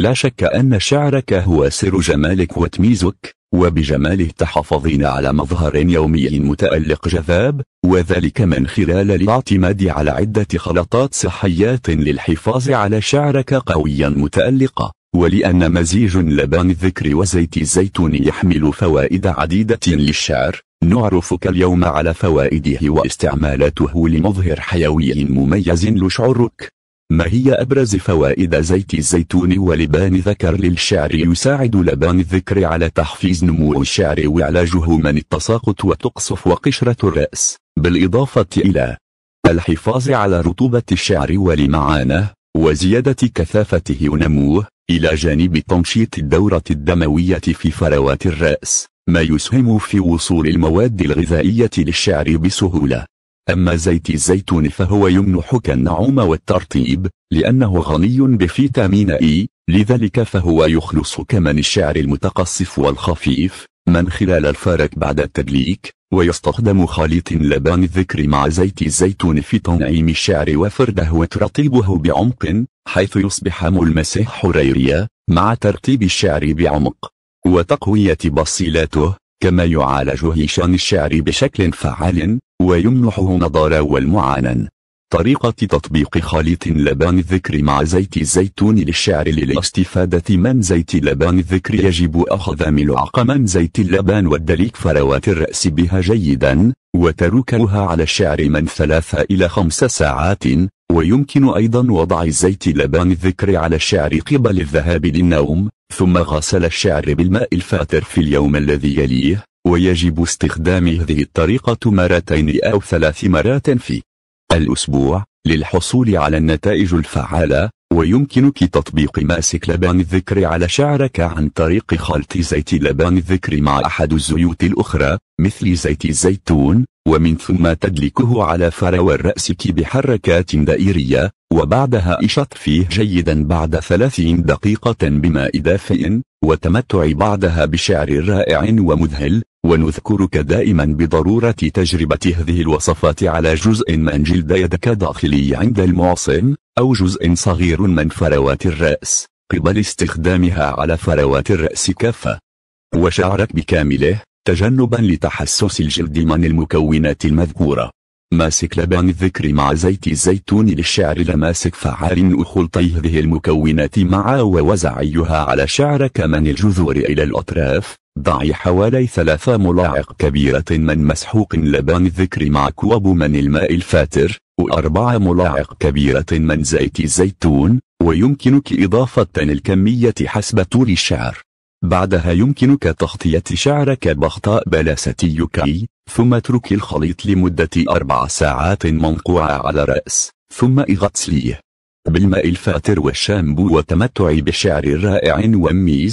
لا شك أن شعرك هو سر جمالك وتميزك وبجماله تحافظين على مظهر يومي متألق جذاب وذلك من خلال الاعتماد على عدة خلطات صحيات للحفاظ على شعرك قويا متألقة ولأن مزيج لبان الذكر وزيت الزيتون يحمل فوائد عديدة للشعر نعرفك اليوم على فوائده واستعمالاته لمظهر حيوي مميز لشعرك ما هي أبرز فوائد زيت الزيتون ولبان ذكر للشعر يساعد لبان الذكر على تحفيز نمو الشعر وعلاجه من التساقط وتقصف وقشرة الرأس بالإضافة إلى الحفاظ على رطوبة الشعر ولمعانه وزيادة كثافته ونموه إلى جانب تنشيط الدورة الدموية في فروات الرأس ما يسهم في وصول المواد الغذائية للشعر بسهولة أما زيت الزيتون فهو يمنحك النعوم والترطيب لأنه غني بفيتامين إي e، لذلك فهو يخلص كمن الشعر المتقصف والخفيف من خلال الفارك بعد التدليك ويستخدم خليط لبان الذكر مع زيت الزيتون في تنعيم الشعر وفرده وترطيبه بعمق حيث يصبح ملمسه حريرية مع ترطيب الشعر بعمق وتقوية بصيلاته كما يعالج هيشان الشعر بشكل فعال ويمنحه نضارا والمعانا طريقة تطبيق خليط لبان الذكر مع زيت الزيتون للشعر للاستفادة من زيت لبان الذكر يجب أخذ ملعقة من زيت اللبان والدليك فروات الرأس بها جيدا وتركها على الشعر من ثلاثة إلى خمس ساعات ويمكن أيضا وضع زيت لبان الذكر على الشعر قبل الذهاب للنوم ثم غسل الشعر بالماء الفاتر في اليوم الذي يليه ويجب استخدام هذه الطريقة مرتين أو ثلاث مرات في الأسبوع للحصول على النتائج الفعالة ويمكنك تطبيق ماسك لبان الذكر على شعرك عن طريق خلط زيت لبان الذكر مع أحد الزيوت الأخرى مثل زيت الزيتون ومن ثم تدلكه على فرو رأسك بحركات دائرية وبعدها اشط فيه جيدا بعد 30 دقيقة بماء دافئ وتمتع بعدها بشعر رائع ومذهل ونذكرك دائما بضرورة تجربة هذه الوصفات على جزء من جلد يدك داخلي عند المعصم أو جزء صغير من فروات الرأس قبل استخدامها على فروات الرأس كافة وشعرك بكامله تجنبا لتحسس الجلد من المكونات المذكورة ماسك لبان الذكر مع زيت الزيتون للشعر لماسك فعار وخلطيه المكونات معا ووزعيها على شعرك من الجذور إلى الأطراف ضعي حوالي ثلاثة ملاعق كبيرة من مسحوق لبان الذكر مع كوب من الماء الفاتر وأربع ملاعق كبيرة من زيت الزيتون ويمكنك إضافة الكمية حسب طول الشعر بعدها يمكنك تغطية شعرك بغطاء بلاستي يوكاي ثم اترك الخليط لمدة أربع ساعات منقوعة على رأس ثم اغسليه بالماء الفاتر والشامبو وتمتع بشعر رائع وميز